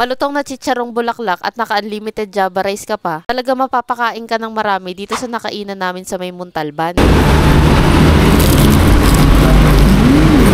malutong na chicharong bulaklak at naka-unlimited java rice ka pa, talaga mapapakain ka ng marami dito sa nakainan namin sa may Muntalban.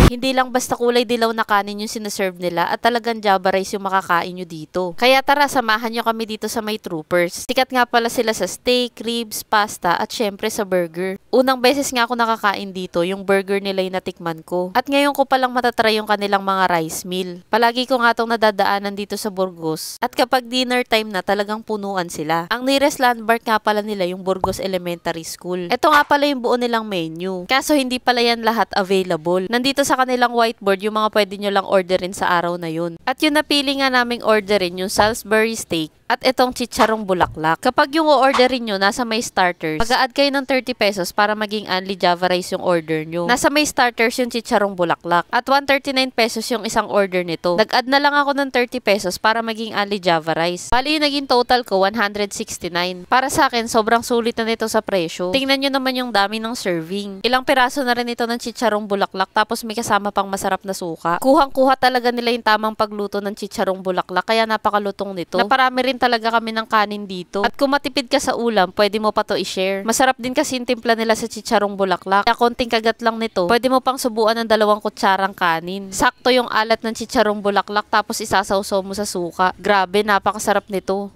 Hindi lang basta kulay dilaw na kanin yung sinaserve nila at talagang java rice yung makakain nyo dito. Kaya tara, samahan nyo kami dito sa My troopers. Sikat nga pala sila sa steak, ribs, pasta at syempre sa burger. Unang beses nga ako nakakain dito, yung burger nila yung natikman ko. At ngayon ko palang matatry yung kanilang mga rice meal. Palagi ko nga itong nadadaanan dito sa Burgos. At kapag dinner time na, talagang punuan sila. Ang nearest landmark nga pala nila yung Burgos Elementary School. Ito nga pala yung buo nilang menu. Kaso hindi pala yan lahat available. Nandito sa sa kanilang whiteboard yung mga pwede nyo lang orderin sa araw na yun. At yung napili nga naming orderin yung Salisbury steak at itong chicharong bulaklak. Kapag yung orderin nyo, nasa may starters, mag-add kayo ng 30 pesos para maging only Java rice yung order nyo. Nasa may starters yung chicharong bulaklak at 139 pesos yung isang order nito. Nag-add na lang ako ng 30 pesos para maging only Java rice. Bali yung naging total ko, 169. Para sa akin, sobrang sulit na nito sa presyo. Tingnan nyo naman yung dami ng serving. Ilang piraso na rin ito ng chicharong bulaklak tapos may kasama pang masarap na suka. Kuhang-kuha talaga nila yung tamang pagluto ng chicharong bulaklak kaya napakalutong nito. Naparami rin talaga kami ng kanin dito. At kung matipid ka sa ulam, pwede mo pa to i-share. Masarap din kasi yung timpla nila sa chicharong bulaklak. Kaya konting kagat lang nito, pwede mo pang subuan ng dalawang kutsarang kanin. Sakto yung alat ng chicharong bulaklak tapos isasawsaw mo sa suka. Grabe, napakasarap nito.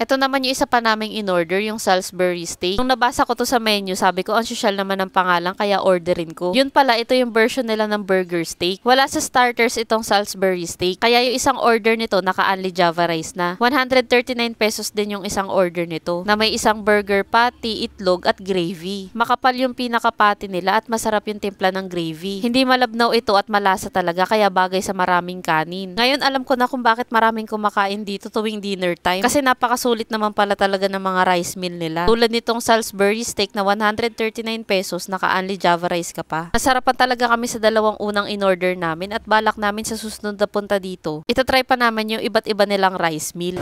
Ito naman yung isa pa naming in-order, yung Salisbury steak. Nung nabasa ko to sa menu, sabi ko, ang naman ang pangalan, kaya orderin ko. Yun pala, ito yung version nila ng burger steak. Wala sa starters itong Salisbury steak. Kaya yung isang order nito, naka-only java rice na. 139 pesos din yung isang order nito, na may isang burger patty, itlog, at gravy. Makapal yung pinaka-patty nila at masarap yung timpla ng gravy. Hindi malabnaw ito at malasa talaga, kaya bagay sa maraming kanin. Ngayon, alam ko na kung bakit maraming kumakain dito tuwing dinner time. Kasi napakasunod sulit naman pala talaga ng mga rice meal nila. Tulad nitong Salisbury steak na 139 pesos, naka-only java rice ka pa. Nasarapan talaga kami sa dalawang unang in-order namin at balak namin sa susunod na punta dito. Itatry pa naman yung iba't iba nilang rice meal.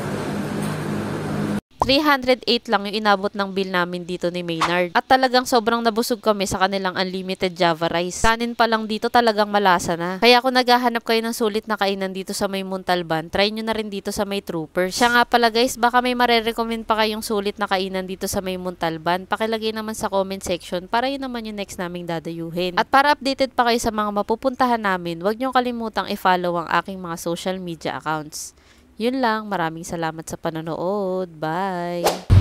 308 lang yung inabot ng bill namin dito ni Maynard. At talagang sobrang nabusog kami sa kanilang unlimited java rice. Kanin pa lang dito talagang malasa na. Kaya kung naghahanap kayo ng sulit na kainan dito sa may Muntalban, try nyo na rin dito sa may Troopers. Siya nga pala guys, baka may marerecommend pa kayong sulit na kainan dito sa may Muntalban. Pakilagay naman sa comment section para yun naman yung next naming dadayuhin. At para updated pa kayo sa mga mapupuntahan namin, huwag nyo kalimutang i-follow ang aking mga social media accounts. Yun lang. Maraming salamat sa panonood. Bye!